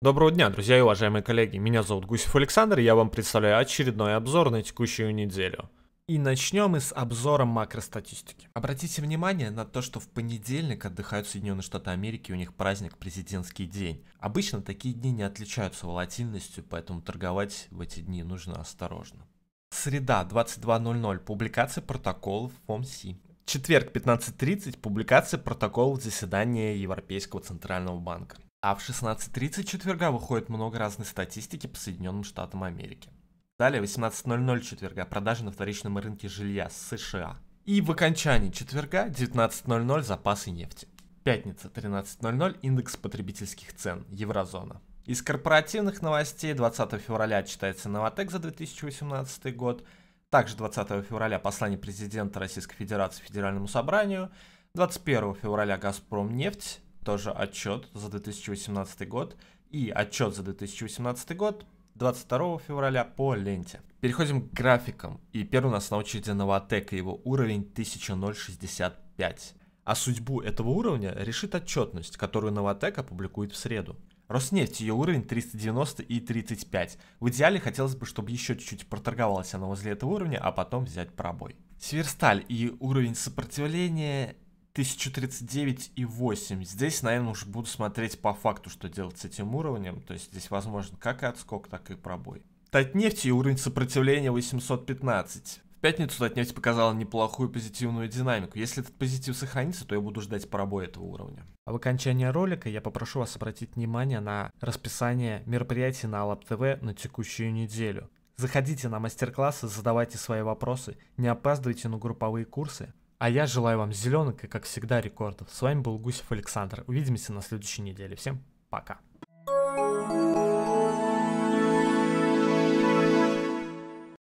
Доброго дня, друзья и уважаемые коллеги. Меня зовут Гусев Александр, и я вам представляю очередной обзор на текущую неделю. И начнем мы с обзора макростатистики. Обратите внимание на то, что в понедельник отдыхают Соединенные Штаты Америки, у них праздник президентский день. Обычно такие дни не отличаются волатильностью, поэтому торговать в эти дни нужно осторожно. Среда, 22.00, публикация протоколов ФОМС. Четверг, 15.30, публикация протоколов заседания Европейского Центрального Банка. А в 16.30 четверга выходит много разной статистики по Соединенным Штатам Америки. Далее 18.00 четверга продажи на вторичном рынке жилья США. И в окончании четверга 19.00 запасы нефти. Пятница 13.00 индекс потребительских цен Еврозона. Из корпоративных новостей 20 февраля читается Новотек за 2018 год. Также 20 февраля послание президента Российской Федерации Федеральному собранию. 21 февраля Газпром нефть тоже отчет за 2018 год и отчет за 2018 год 22 февраля по ленте. Переходим к графикам. И первый у нас на очереди Новотек и его уровень 1065. А судьбу этого уровня решит отчетность, которую Новотек опубликует в среду. Роснефть, ее уровень 390 и 35. В идеале хотелось бы, чтобы еще чуть-чуть проторговалась она возле этого уровня, а потом взять пробой. Сверсталь и уровень сопротивления 1039,8. Здесь, наверное, уже буду смотреть по факту, что делать с этим уровнем. То есть здесь возможен как и отскок, так и пробой. Татнефть и уровень сопротивления 815. В пятницу Татнефть показала неплохую позитивную динамику. Если этот позитив сохранится, то я буду ждать пробоя этого уровня. А в окончании ролика я попрошу вас обратить внимание на расписание мероприятий на Алаб ТВ на текущую неделю. Заходите на мастер-классы, задавайте свои вопросы, не опаздывайте на групповые курсы. А я желаю вам зеленок и, как всегда, рекордов. С вами был Гусев Александр. Увидимся на следующей неделе. Всем пока.